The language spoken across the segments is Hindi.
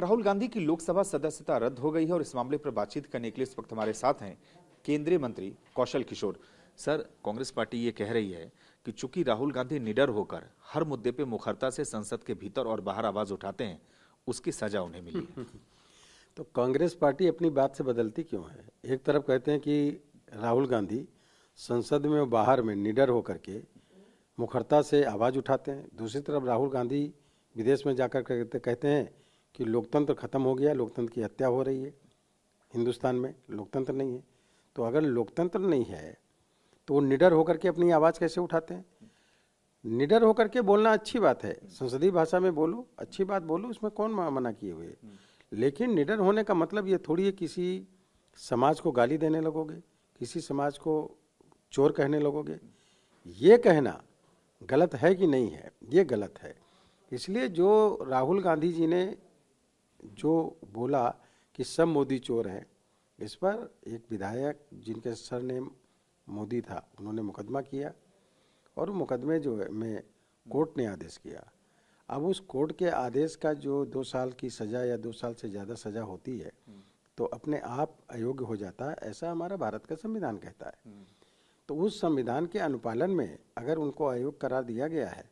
राहुल गांधी की लोकसभा सदस्यता रद्द हो गई है और इस मामले पर बातचीत करने के लिए इस वक्त हमारे साथ हैं केंद्रीय मंत्री कौशल किशोर सर कांग्रेस पार्टी ये कह रही है कि चूंकि राहुल गांधी निडर होकर हर मुद्दे पे मुखरता से संसद के भीतर और बाहर आवाज उठाते हैं उसकी सजा उन्हें मिली तो कांग्रेस पार्टी अपनी बात से बदलती क्यों है एक तरफ कहते हैं कि राहुल गांधी संसद में और बाहर में निडर होकर के मुखरता से आवाज़ उठाते हैं दूसरी तरफ राहुल गांधी विदेश में जाकर कहते कहते हैं कि लोकतंत्र ख़त्म हो गया लोकतंत्र की हत्या हो रही है हिंदुस्तान में लोकतंत्र नहीं है तो अगर लोकतंत्र नहीं है तो वो निडर होकर के अपनी आवाज़ कैसे उठाते हैं निडर होकर के बोलना अच्छी बात है संसदीय भाषा में बोलो अच्छी बात बोलो उसमें कौन मना किए हुए लेकिन निडर होने का मतलब ये थोड़ी है किसी समाज को गाली देने लगोगे किसी समाज को चोर कहने लगोगे ये कहना गलत है कि नहीं है ये गलत है इसलिए जो राहुल गांधी जी ने जो बोला कि सब मोदी चोर हैं इस पर एक विधायक जिनके सर नेम मोदी था उन्होंने मुकदमा किया और मुकदमे जो में कोर्ट ने आदेश किया अब उस कोर्ट के आदेश का जो दो साल की सज़ा या दो साल से ज़्यादा सज़ा होती है तो अपने आप अयोग्य हो जाता है ऐसा हमारा भारत का संविधान कहता है हम्म। तो उस संविधान के अनुपालन में अगर उनको अयोग्य करार दिया गया है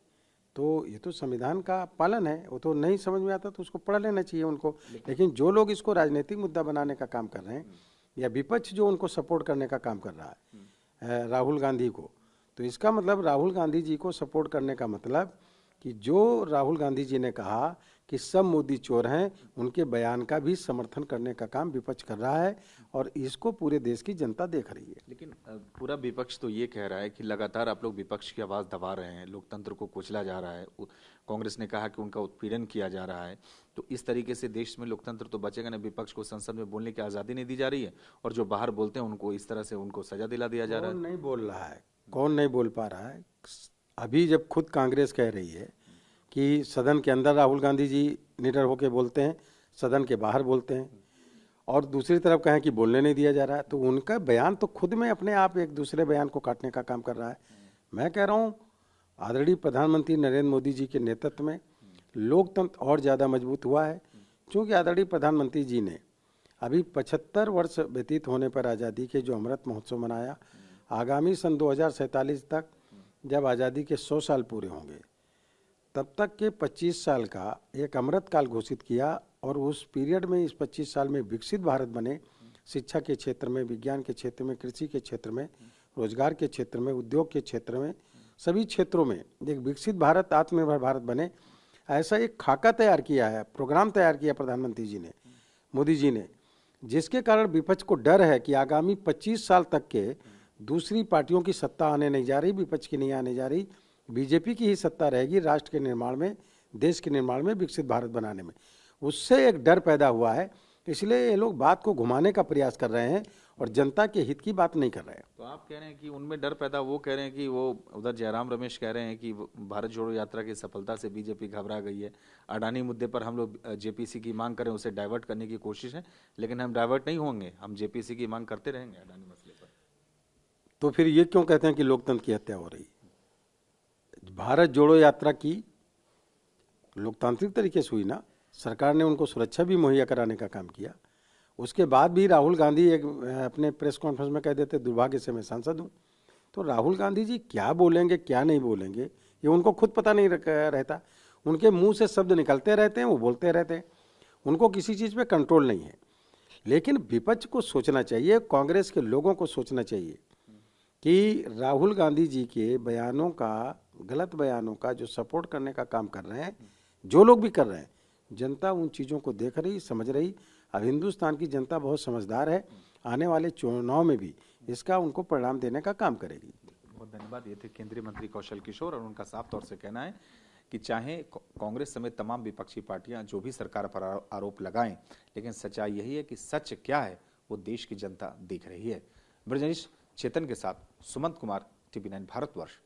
तो ये तो संविधान का पालन है वो तो नहीं समझ में आता तो उसको पढ़ लेना चाहिए उनको लेकिन जो लोग इसको राजनीतिक मुद्दा बनाने का काम कर रहे हैं हम्म। या विपक्ष जो उनको सपोर्ट करने का काम कर रहा है हम्म। राहुल गांधी को तो इसका मतलब राहुल गांधी जी को सपोर्ट करने का मतलब कि जो राहुल गांधी जी ने कहा कि सब मोदी चोर हैं उनके बयान का भी समर्थन करने का काम विपक्ष कर रहा है और इसको पूरे देश की जनता देख रही है लेकिन पूरा विपक्ष तो ये कह रहा है कि लगातार आप लोग विपक्ष की आवाज़ दबा रहे हैं लोकतंत्र को कुचला जा रहा है कांग्रेस ने कहा कि उनका उत्पीड़न किया जा रहा है तो इस तरीके से देश में लोकतंत्र तो बचेगा ना विपक्ष को संसद में बोलने की आज़ादी नहीं दी जा रही है और जो बाहर बोलते हैं उनको इस तरह से उनको सजा दिला दिया जा रहा है नहीं बोल रहा है कौन नहीं बोल पा रहा है अभी जब खुद कांग्रेस कह रही है कि सदन के अंदर राहुल गांधी जी निडर होकर बोलते हैं सदन के बाहर बोलते हैं और दूसरी तरफ कहें कि बोलने नहीं दिया जा रहा है तो उनका बयान तो खुद में अपने आप एक दूसरे बयान को काटने का काम कर रहा है मैं कह रहा हूँ आदरणीय प्रधानमंत्री नरेंद्र मोदी जी के नेतृत्व में लोकतंत्र और ज़्यादा मजबूत हुआ है क्योंकि आदरणीय प्रधानमंत्री जी ने अभी पचहत्तर वर्ष व्यतीत होने पर आज़ादी के जो अमृत महोत्सव मनाया आगामी सन दो तक जब आज़ादी के 100 साल पूरे होंगे तब तक के 25 साल का एक अमृत काल घोषित किया और उस पीरियड में इस 25 साल में विकसित भारत बने शिक्षा के क्षेत्र में विज्ञान के क्षेत्र में कृषि के क्षेत्र में रोजगार के क्षेत्र में उद्योग के क्षेत्र में सभी क्षेत्रों में एक विकसित भारत आत्मनिर्भर भारत बने ऐसा एक खाका तैयार किया है प्रोग्राम तैयार किया प्रधानमंत्री जी ने मोदी जी ने जिसके कारण विपक्ष को डर है कि आगामी 25 साल तक के दूसरी पार्टियों की सत्ता आने नहीं जा रही विपक्ष की नहीं आने जा रही बीजेपी की ही सत्ता रहेगी राष्ट्र के निर्माण में देश के निर्माण में विकसित भारत बनाने में उससे एक डर पैदा हुआ है इसलिए ये लोग बात को घुमाने का प्रयास कर रहे हैं और जनता के हित की बात नहीं कर रहे हैं तो आप कह रहे हैं कि उनमें डर पैदा वो कह रहे हैं कि वो उधर जयराम रमेश कह रहे हैं कि भारत जोड़ो यात्रा की सफलता से बीजेपी घबरा गई है अडानी मुद्दे पर हम लोग जेपीसी की मांग करें उसे डाइवर्ट करने की कोशिश है लेकिन हम डाइवर्ट नहीं होंगे हम जेपीसी की मांग करते रहेंगे अडानी मसले पर तो फिर ये क्यों कहते हैं कि लोकतंत्र की हत्या हो रही भारत जोड़ो यात्रा की लोकतांत्रिक तरीके से हुई ना सरकार ने उनको सुरक्षा भी मुहैया कराने का काम किया उसके बाद भी राहुल गांधी एक अपने प्रेस कॉन्फ्रेंस में कह देते दुर्भाग्य से मैं सांसद हूँ तो राहुल गांधी जी क्या बोलेंगे क्या नहीं बोलेंगे ये उनको खुद पता नहीं रहता उनके मुंह से शब्द निकलते रहते हैं वो बोलते रहते हैं उनको किसी चीज़ पे कंट्रोल नहीं है लेकिन विपक्ष को सोचना चाहिए कांग्रेस के लोगों को सोचना चाहिए कि राहुल गांधी जी के बयानों का गलत बयानों का जो सपोर्ट करने का काम कर रहे हैं जो लोग भी कर रहे हैं जनता उन चीज़ों को देख रही समझ रही अब हिंदुस्तान की जनता बहुत समझदार है आने वाले चुनाव में भी इसका उनको परिणाम देने का काम करेगी बहुत धन्यवाद ये थे केंद्रीय मंत्री कौशल किशोर और उनका साफ तौर से कहना है कि चाहे कांग्रेस समेत तमाम विपक्षी पार्टियां जो भी सरकार पर आरोप लगाएं लेकिन सच्चाई यही है कि सच क्या है वो देश की जनता देख रही है ब्रजनीश चेतन के साथ सुमंत कुमार टीवी नाइन भारतवर्ष